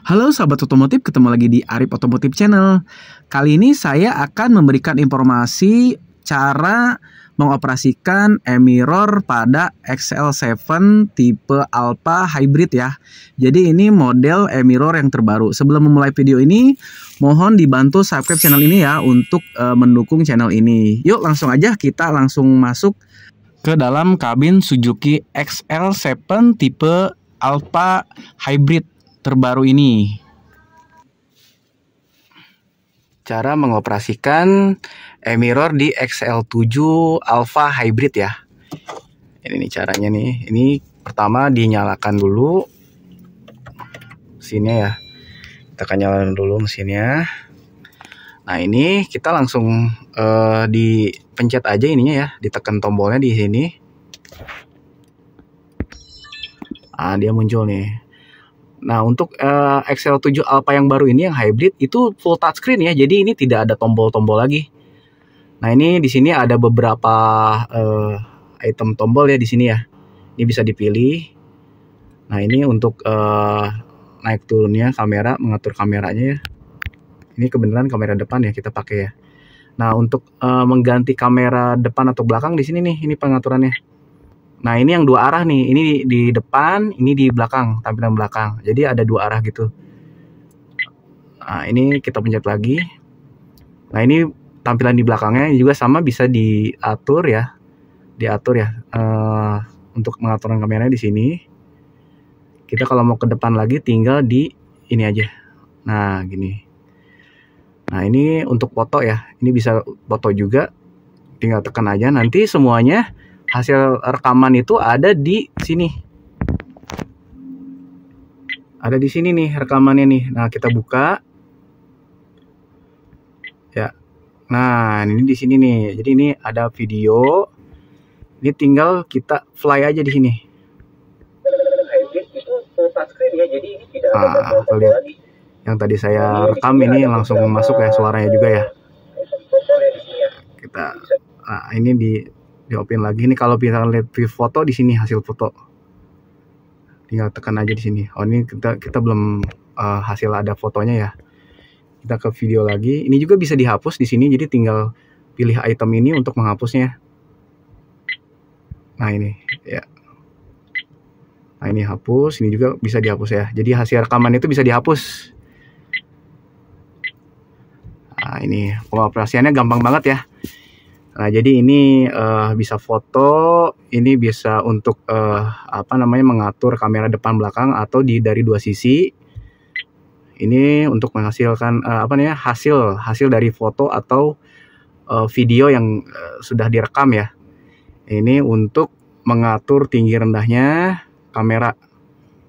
Halo sahabat otomotif, ketemu lagi di Arif Otomotif Channel. Kali ini saya akan memberikan informasi cara mengoperasikan e-mirror pada XL7 tipe Alpha Hybrid ya. Jadi ini model e-mirror yang terbaru. Sebelum memulai video ini, mohon dibantu subscribe channel ini ya untuk e, mendukung channel ini. Yuk langsung aja kita langsung masuk ke dalam kabin Suzuki XL7 tipe Alpha Hybrid terbaru ini. Cara mengoperasikan e-mirror di XL7 Alpha Hybrid ya. Ini nih caranya nih. Ini pertama dinyalakan dulu mesinnya ya. Kita akan nyalakan dulu mesinnya. Nah, ini kita langsung uh, eh, pencet aja ininya ya, ditekan tombolnya di sini. Ah, dia muncul nih. Nah, untuk eh, uh, XL7 Alpha yang baru ini yang hybrid itu full touchscreen ya. Jadi ini tidak ada tombol-tombol lagi. Nah, ini di sini ada beberapa uh, item tombol ya di sini ya. Ini bisa dipilih. Nah, ini untuk uh, naik turunnya kamera, mengatur kameranya ya. Ini kebenaran kamera depan ya kita pakai ya. Nah, untuk uh, mengganti kamera depan atau belakang di sini nih, ini pengaturannya. Nah ini yang dua arah nih, ini di depan, ini di belakang, tampilan belakang. Jadi ada dua arah gitu. Nah ini kita pencet lagi. Nah ini tampilan di belakangnya juga sama bisa diatur ya, diatur ya uh, untuk mengaturan kameranya di sini. Kita kalau mau ke depan lagi tinggal di ini aja. Nah gini. Nah ini untuk foto ya, ini bisa foto juga. Tinggal tekan aja nanti semuanya hasil rekaman itu ada di sini. Ada di sini nih rekamannya nih. Nah, kita buka. Ya. Nah, ini di sini nih. Jadi ini ada video. Ini tinggal kita fly aja di sini. Nah, lihat yang tadi saya rekam ini langsung masuk ya suaranya juga ya. Kita nah, ini di diopin lagi ini kalau misalkan lihat view foto di sini hasil foto tinggal tekan aja di sini oh ini kita kita belum uh, hasil ada fotonya ya kita ke video lagi ini juga bisa dihapus di sini jadi tinggal pilih item ini untuk menghapusnya nah ini ya nah ini hapus ini juga bisa dihapus ya jadi hasil rekaman itu bisa dihapus nah ini pengoperasiannya gampang banget ya Nah, jadi ini uh, bisa foto, ini bisa untuk uh, apa namanya mengatur kamera depan belakang atau di dari dua sisi. Ini untuk menghasilkan uh, apa namanya hasil hasil dari foto atau uh, video yang uh, sudah direkam ya. Ini untuk mengatur tinggi rendahnya kamera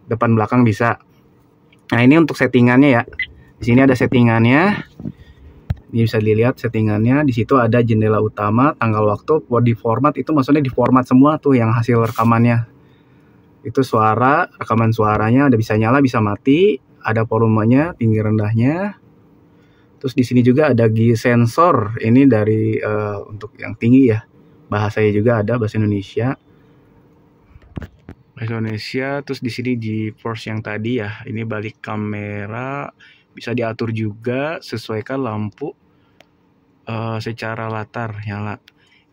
depan belakang bisa. Nah, ini untuk settingannya ya. Di sini ada settingannya. Ini bisa dilihat settingannya. Di situ ada jendela utama, tanggal waktu, Buat di format itu maksudnya di format semua tuh yang hasil rekamannya. Itu suara, rekaman suaranya ada bisa nyala, bisa mati, ada volumenya, tinggi rendahnya. Terus di sini juga ada sensor. Ini dari uh, untuk yang tinggi ya. Bahasanya juga ada bahasa Indonesia. Bahasa Indonesia terus di sini di force yang tadi ya ini balik kamera bisa diatur juga sesuaikan lampu uh, secara latar nyala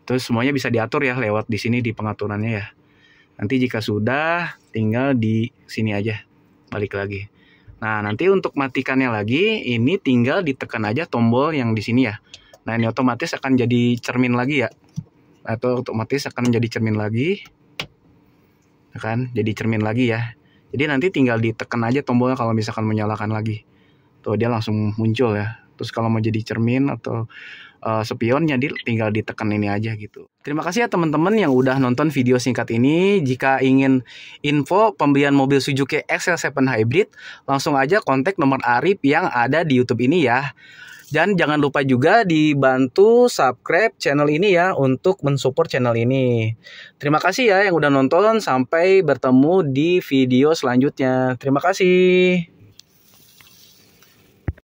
itu semuanya bisa diatur ya lewat di sini di pengaturannya ya nanti jika sudah tinggal di sini aja balik lagi nah nanti untuk matikannya lagi ini tinggal ditekan aja tombol yang di sini ya nah ini otomatis akan jadi cermin lagi ya atau otomatis akan jadi cermin lagi kan jadi cermin lagi ya jadi nanti tinggal ditekan aja tombolnya kalau misalkan menyalakan lagi tuh dia langsung muncul ya terus kalau mau jadi cermin atau uh, eh, spionnya dia tinggal ditekan ini aja gitu. Terima kasih ya teman-teman yang udah nonton video singkat ini. Jika ingin info pembelian mobil Suzuki XL7 Hybrid, langsung aja kontak nomor Arif yang ada di YouTube ini ya. Dan jangan lupa juga dibantu subscribe channel ini ya untuk mensupport channel ini. Terima kasih ya yang udah nonton. Sampai bertemu di video selanjutnya. Terima kasih.